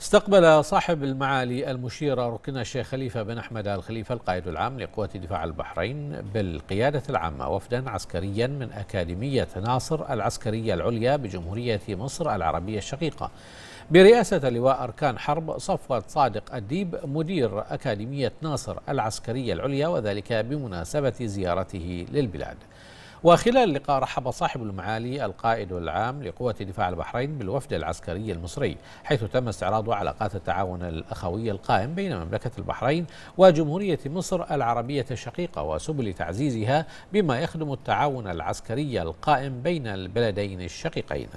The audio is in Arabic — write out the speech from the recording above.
استقبل صاحب المعالي المشير ركن الشيخ خليفة بن أحمد آل خليفة القائد العام لقوات دفاع البحرين بالقيادة العامة وفدا عسكريا من أكاديمية ناصر العسكرية العليا بجمهورية مصر العربية الشقيقة برئاسة لواء أركان حرب صفوة صادق الديب مدير أكاديمية ناصر العسكرية العليا وذلك بمناسبة زيارته للبلاد وخلال اللقاء رحب صاحب المعالي القائد العام لقوة دفاع البحرين بالوفد العسكري المصري حيث تم استعراض علاقات التعاون الأخوي القائم بين مملكة البحرين وجمهورية مصر العربية الشقيقة وسبل تعزيزها بما يخدم التعاون العسكري القائم بين البلدين الشقيقين